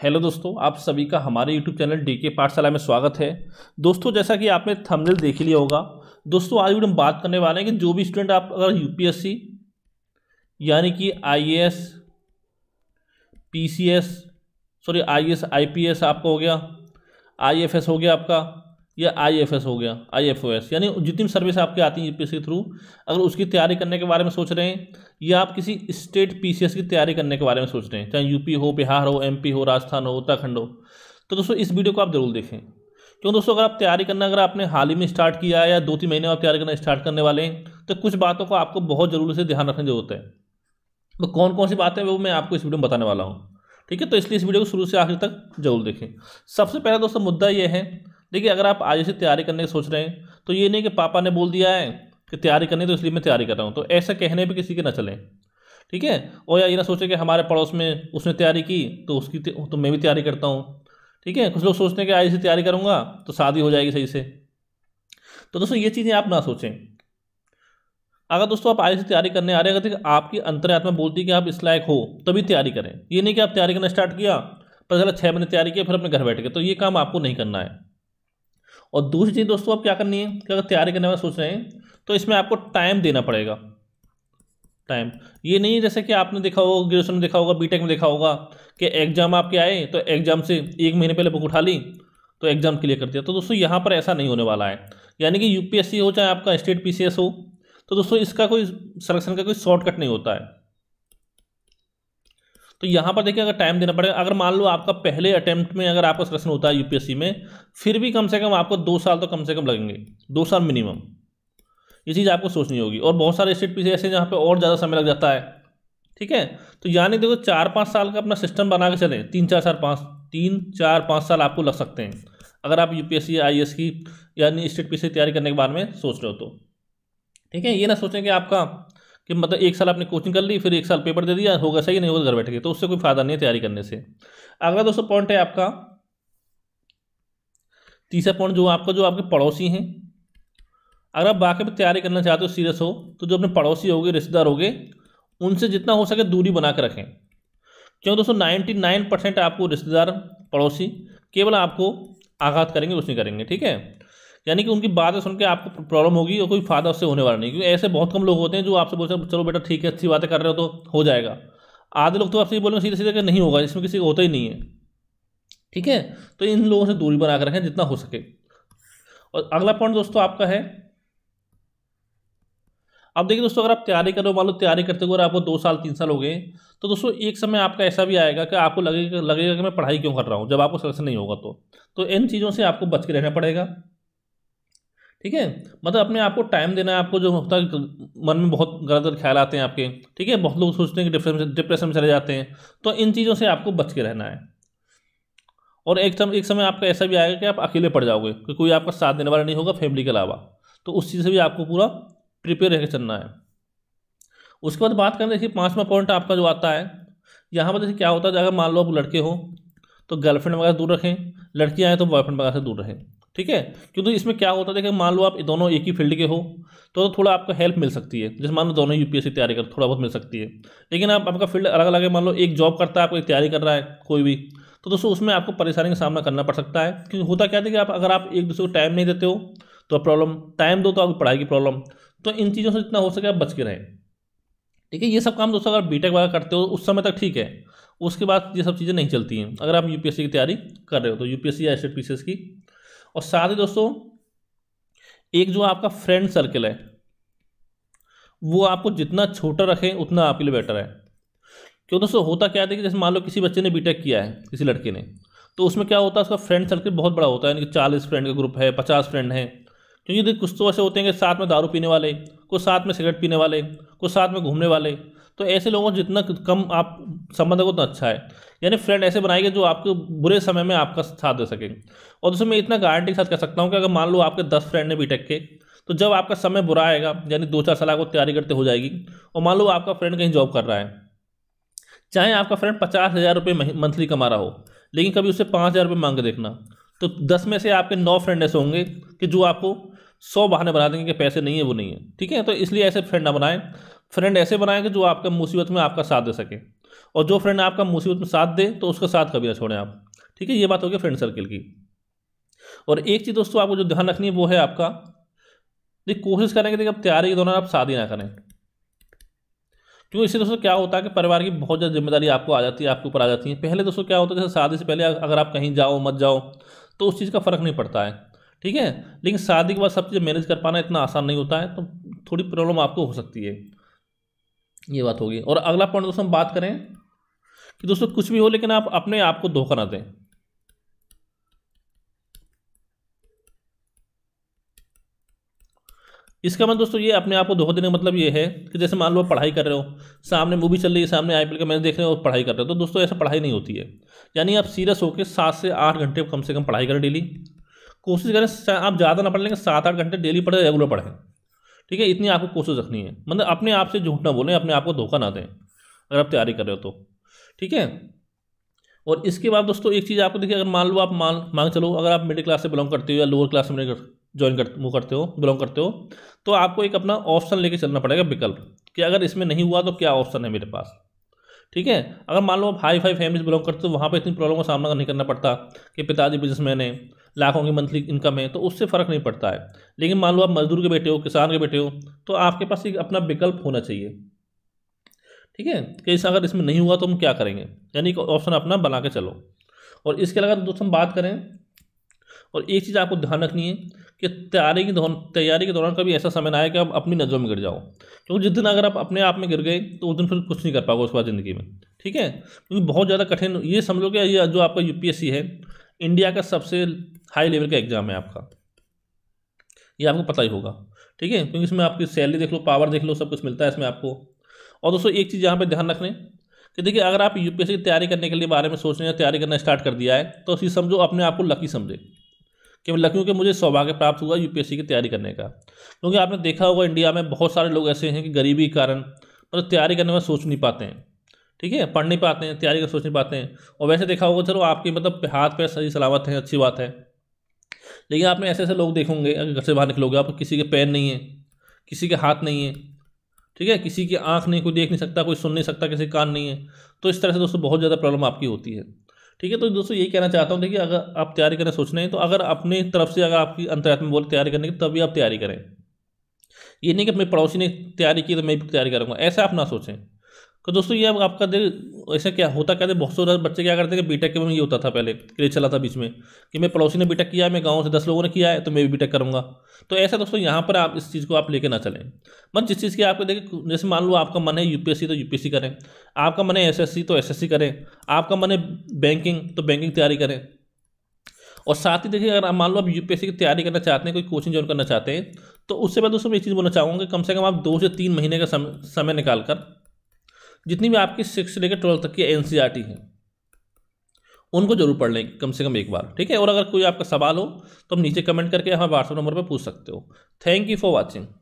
hello दोस्तों आप सभी का हमारे यूट्यूब चैनल डी के पाठशाला में स्वागत है दोस्तों जैसा कि आपने थंबनेल देख लिया होगा दोस्तों आज भी हम बात करने वाले हैं कि जो भी स्टूडेंट आप अगर यूपीएससी यानी कि IAS PCS sorry IAS IPS आपका हो गया आईएफएस हो गया आपका या आई एफ एस हो गया आई एफ ओ एस यानी जितनी भी सर्विस आपके आती है यूपीएससी के थ्रू अगर उसकी तैयारी करने के बारे में सोच रहे हैं या आप किसी स्टेट पीसीएस की तैयारी करने के बारे में सोच रहे हैं चाहे यूपी हो बिहार हो एमपी हो राजस्थान हो उत्तराखंड हो तो दोस्तों इस वीडियो को आप जरूर देखें क्यों दोस्तों अगर आप तैयारी करना अगर आपने हाल ही में स्टार्ट किया है या दो तीन महीने में आप तैयारी करना स्टार्ट करने वाले हैं तो कुछ बातों को आपको बहुत ज़रूरी से ध्यान रखने की जरूरत है तो कौन कौन सी बातें वो मैं आपको इस वीडियो में बताने वाला हूँ ठीक है तो इसलिए इस वीडियो को शुरू से आखिर तक जरूर देखें सबसे पहला दोस्तों मुद्दा ये है देखिए अगर आप आज से तैयारी करने की सोच रहे हैं तो ये नहीं कि पापा ने बोल दिया है कि तैयारी करनी तो इसलिए मैं तैयारी कर रहा हूँ तो ऐसा कहने पर किसी के ना चलें ठीक है और या ये ना सोचें कि हमारे पड़ोस में उसने तैयारी की तो उसकी तो मैं भी तैयारी करता हूँ ठीक है कुछ लोग सोचते हैं कि आज से तैयारी करूँगा तो शादी हो जाएगी सही से तो दोस्तों ये चीज़ें आप ना सोचें अगर दोस्तों आप आज से तैयारी करने आ रहे हैं अगर देखिए आपकी अंतरात्मा बोलती है कि आप इस लायक हो तभी तैयारी करें ये नहीं कि आप तैयारी करना स्टार्ट किया पर चलो छः महीने तैयारी किया फिर अपने घर बैठ गए तो ये काम आपको नहीं करना है और दूसरी चीज़ दोस्तों आप क्या करनी है क्या तैयारी करने में सोच रहे हैं तो इसमें आपको टाइम देना पड़ेगा टाइम ये नहीं जैसे कि आपने देखा होगा ग्रेजुएशन में देखा होगा बीटेक में देखा होगा कि एग्ज़ाम आपके आए तो एग्ज़ाम से एक महीने पहले बुक उठा ली तो एग्ज़ाम क्लियर कर दिया तो दोस्तों यहाँ पर ऐसा नहीं होने वाला है यानी कि यूपीएससी हो चाहे आपका स्टेट पीसीएस हो तो दोस्तों इसका कोई सलेक्शन का कोई शॉर्टकट नहीं होता है तो यहाँ पर देखिए अगर टाइम देना पड़ेगा अगर मान लो आपका पहले अटैम्प्ट में अगर आपका सिलेक्शन होता है यूपीएससी में फिर भी कम से कम आपको दो साल तो कम से कम लगेंगे दो साल मिनिमम ये चीज़ आपको सोचनी होगी और बहुत सारे स्टेट पीछे ऐसे जहाँ पर और ज़्यादा समय लग जाता है ठीक है तो यानी देखो चार पाँच साल का अपना सिस्टम बना के चलें तीन चार साल पाँच तीन चार पाँच साल आपको लग सकते हैं अगर आप यू पी की यानी स्टेट पी तैयारी करने के बारे में सोच रहे हो तो ठीक है ये ना सोचें कि आपका कि मतलब एक साल आपने कोचिंग कर ली फिर एक साल पेपर दे दिया होगा सही नहीं होगा तो घर बैठ के तो उससे कोई फायदा नहीं है तैयारी करने से अगला दोस्तों पॉइंट है आपका तीसरा पॉइंट जो आपका जो आपके पड़ोसी हैं अगर आप बाकी में तैयारी करना चाहते हो सीरियस हो तो जो अपने पड़ोसी हो रिश्तेदार हो उनसे जितना हो सके दूरी बना रखें क्यों दोस्तों नाइन्टी नाइन परसेंट आपको रिश्तेदार पड़ोसी केवल आपको आघात करेंगे कुछ नहीं करेंगे ठीक है यानी कि उनकी बातें सुन के आपको प्रॉब्लम होगी और कोई फायदा उससे होने वाला नहीं क्योंकि ऐसे बहुत कम लोग होते हैं जो आपसे बोलते हैं चलो बेटा ठीक है अच्छी बातें कर रहे हो तो हो जाएगा आधे लोग तो आपसे ये बोलेंगे सीधे सीधे कि नहीं होगा इसमें किसी को होता ही नहीं है ठीक है तो इन लोगों से दूरी बना कर रखें जितना हो सके और अगला पॉइंट दोस्तों आपका है अब देखिए दोस्तों अगर आप तैयारी करो मान लो तैयारी करते हुए आपको दो साल तीन साल हो गए तो दोस्तों एक समय आपका ऐसा भी आएगा कि आपको लगेगा लगेगा कि मैं पढ़ाई क्यों कर रहा हूँ जब आपको सिलेक्शन नहीं होगा तो तो इन चीज़ों से आपको बच के रहना पड़ेगा ठीक है मतलब अपने आप को टाइम देना है आपको जो होता है मन में बहुत गलत गलत ख्याल आते हैं आपके ठीक है बहुत लोग सोचते हैं कि डिप्रेशन डिप्रेशन में चले जाते हैं तो इन चीज़ों से आपको बच के रहना है और एक समय एक समय आपका ऐसा भी आएगा कि आप अकेले पड़ जाओगे कि कोई आपका साथ देने वाला नहीं होगा फैमिली के अलावा तो उस चीज़ से भी आपको पूरा प्रिपेयर रहकर चलना है उसके बाद बात करें देखिए पाँचवा पॉइंट आपका जो आता है यहाँ पर देखिए क्या होता है अगर मान लो आप लड़के हो तो गर्लफ्रेंड वगैरह दूर रखें लड़की आए तो बॉयफ्रेंड वगैरह से दूर रहें ठीक है क्योंकि इसमें क्या होता है देखिए मान लो आप दोनों एक ही फील्ड के हो तो थोड़ा आपको हेल्प मिल सकती है जैसे मान लो दोनों यूपीएससी तैयारी कर थोड़ा बहुत मिल सकती है लेकिन आप आपका फील्ड अलग अलग है मान लो एक जॉब करता है आपको एक तैयारी कर रहा है कोई भी तो दोस्तों उसमें आपको परेशानी का सामना करना पड़ सकता है क्योंकि होता क्या था कि आप अगर आप एक दूसरे को टाइम नहीं देते हो तो प्रॉब्लम टाइम दो तो आपकी पढ़ाई की प्रॉब्लम तो इन चीज़ों से जितना हो सके आप बच के रहें ठीक है ये सब काम दोस्तों अगर बीटेक वगैरह करते हो उस समय तक ठीक है उसके बाद ये सब चीज़ें नहीं चलती हैं अगर आप यूपीएससी की तैयारी कर रहे हो तो यूपीएससी या स्टेट पीसीएस की और साथ ही दोस्तों एक जो आपका फ्रेंड सर्कल है वो आपको जितना छोटा रखें उतना आपके लिए बेटर है क्यों दोस्तों होता क्या है कि जैसे मान लो किसी बच्चे ने बीटेक किया है किसी लड़के ने तो उसमें क्या होता है उसका फ्रेंड सर्कल बहुत बड़ा होता है यानी कि चालीस फ्रेंड का ग्रुप है पचास फ्रेंड है क्योंकि कुछ तो ऐसे होते हैं कि साथ में दारू पीने वाले कुछ साथ में सिगरेट पीने वाले कुछ साथ में घूमने वाले तो ऐसे लोगों को जितना कम आप संबंध रखो उतना अच्छा है यानी फ्रेंड ऐसे बनाएंगे जो आपके बुरे समय में आपका साथ दे सकें और दूसरे मैं इतना गारंटी के साथ कह सकता हूँ कि अगर मान लो आपके दस फ्रेंड ने बीटेक के तो जब आपका समय बुरा आएगा यानी दो चार साल आपको तैयारी करते हो जाएगी और मान लो आपका फ्रेंड कहीं जॉब कर रहा है चाहे आपका फ्रेंड पचास हज़ार रुपये मंथली कमा रहा हो लेकिन कभी उससे पाँच हज़ार रुपये मांग के देखना तो दस में से आपके नौ फ्रेंड ऐसे होंगे कि जो आपको सौ बहाने बना देंगे कि पैसे नहीं है वो नहीं है ठीक है तो इसलिए ऐसे फ्रेंड ना बनाएं फ्रेंड ऐसे बनाएंगे जो आपका मुसीबत में आपका साथ दे सके और जो फ्रेंड आपका मुसीबत में साथ दे तो उसका साथ कभी ना छोड़ें आप ठीक है ये बात होगी फ्रेंड सर्किल की और एक चीज़ दोस्तों आपको जो ध्यान रखनी है वो है आपका देखिए कोशिश करेंगे देखिए अब तैयारी के दौरान आप शादी ना करें क्योंकि इससे दोस्तों क्या होता है कि परिवार की बहुत ज़्यादा जिम्मेदारी आपको आ जाती है आपके ऊपर आ जाती है पहले दोस्तों क्या होता है जैसे शादी से पहले अगर आप कहीं जाओ मत जाओ तो उस चीज़ का फ़र्क नहीं पड़ता है ठीक है लेकिन शादी के बाद सब चीज़ें मैनेज कर पाना इतना आसान नहीं होता है तो थोड़ी प्रॉब्लम आपको हो सकती है ये बात होगी और अगला पॉइंट दोस्तों हम बात करें कि दोस्तों कुछ भी हो लेकिन आप अपने आप को धोखा ना दें इसका मतलब दोस्तों ये अपने आप को धोखा देने का मतलब ये है कि जैसे मान लो आप पढ़ाई कर रहे हो सामने मूवी चल रही है सामने आईपीएल का मैच देख रहे हो और पढ़ाई कर रहे हो तो दोस्तों ऐसा पढ़ाई नहीं होती है यानी आप सीरियस होकर सात से आठ घंटे कम से कम पढ़ाई करें डेली कोशिश करें आप ज़्यादा ना पढ़ लेंगे सात आठ घंटे डेली पढ़े रेगुलर पढ़ें ठीक है इतनी आपको कोशिश रखनी है मतलब अपने आप से झूठ ना बोलें अपने आप को धोखा ना दें अगर आप तैयारी कर रहे हो तो ठीक है और इसके बाद दोस्तों एक चीज़ आपको देखिए अगर मान लो आप मान मांग चलो अगर आप मिडिल क्लास से बिलोंग करते हो या लोअर क्लास में ज्वाइन कर वो करते हो बिलोंग करते हो तो आपको एक अपना ऑप्शन लेके चलना पड़ेगा विकल्प कि अगर इसमें नहीं हुआ तो क्या ऑप्शन है मेरे पास ठीक है अगर मान लो आप हाई फाई फैमिली से बिलोंग करते हो तो वहाँ पर इतनी प्रॉब्लम का सामना नहीं करना पड़ता कि पिताजी बिजनेसमैन है लाखों की मंथली इनकम है तो उससे फ़र्क नहीं पड़ता है लेकिन मान लो आप मजदूर के बेटे हो किसान के बेटे हो तो आपके पास एक अपना विकल्प होना चाहिए ठीक है कि अगर इसमें नहीं हुआ तो हम क्या करेंगे यानी कि ऑप्शन अपना बना के चलो और इसके अलावा दोस्तों हम बात करें और एक चीज़ आपको ध्यान रखनी है कि तैयारी के दौरान तैयारी के दौरान कभी ऐसा समय ना आए कि आप अपनी नज़रों में गिर जाओ क्योंकि जिस दिन अगर आप अपने आप में गिर गए तो उस दिन फिर कुछ नहीं कर पाओगे उसके बाद ज़िंदगी में ठीक है क्योंकि बहुत ज़्यादा कठिन ये समझो कि ये जो आपका यूपीएससी है इंडिया का सबसे हाई लेवल का एग्ज़ाम है आपका ये आपको पता ही होगा ठीक है क्योंकि इसमें आपकी सैलरी देख लो पावर देख लो सब कुछ मिलता है इसमें आपको और दोस्तों एक चीज़ यहाँ पर ध्यान रख लें कि देखिए अगर आप यूपीएससी की तैयारी करने के लिए बारे में सोच रहे हैं तैयारी करना स्टार्ट कर दिया है तो उसी समझो अपने आप को लकी समझे कि लकी के मुझे सौभाग्य प्राप्त हुआ यूपीएससी की तैयारी करने का क्योंकि आपने देखा होगा इंडिया में बहुत सारे लोग ऐसे हैं कि गरीबी के कारण मतलब तैयारी करने में सोच नहीं पाते हैं ठीक है पढ़ नहीं पाते हैं तैयारी कर सोच नहीं पाते हैं और वैसे देखा होगा चलो आपके मतलब हाथ पैर सही सलामत हैं अच्छी बात है लेकिन आपने ऐसे ऐसे लोग देखोगे अगर घर से बाहर निकलोगे आप किसी के पैर नहीं है किसी के हाथ नहीं है ठीक है किसी की आंख नहीं कोई देख नहीं सकता कोई सुन नहीं सकता किसी कान नहीं है तो इस तरह से दोस्तों बहुत ज़्यादा प्रॉब्लम आपकी होती है ठीक है तो दोस्तों यही कहना चाहता हूँ देखिए अगर आप तैयारी करना सोच रहे हैं तो अगर अपनी तरफ से अगर आपकी अंतरात्मा बोले तैयारी करने की तभी आप तैयारी करें ये नहीं कि अपने पड़ोसी ने तैयारी की तो मैं भी तैयारी करूँगा ऐसा आप ना सोचें तो दोस्तों ये अब आपका दिल ऐसा क्या होता कहते बहुत सौ बच्चे क्या करते हैं कि बीटेक के में ये होता था पहले क्रेज चला था बीच में कि मैं पड़ोसी ने बीटेक किया है मैं गांव से दस लोगों ने किया है तो मैं भी बीटेक करूंगा तो ऐसा दोस्तों यहाँ पर आप इस चीज़ को आप लेके ना चलें बस मतलब जिस चीज़ की आपको देखिए जैसे मान लो आपका मन है यू तो यू करें आपका मन है एस तो एस करें आपका मन है बैंकिंग तो बैंकिंग तैयारी करें और साथ ही देखिए अगर आप मान लो आप यू की तैयारी करना चाहते हैं कोई कोचिंग ज्वाइन करना चाहते हैं तो उससे पहले दोस्तों मैं एक चीज़ बोलना चाहूँगा कम से कम आप दो से तीन महीने का समय निकाल कर जितनी भी आपकी सिक्स से लेकर ट्वेल्थ तक की एन e हैं उनको जरूर पढ़ लें कम से कम एक बार ठीक है और अगर कोई आपका सवाल हो तो हम नीचे कमेंट करके हमारे व्हाट्सअप नंबर पर पूछ सकते हो थैंक यू फॉर वॉचिंग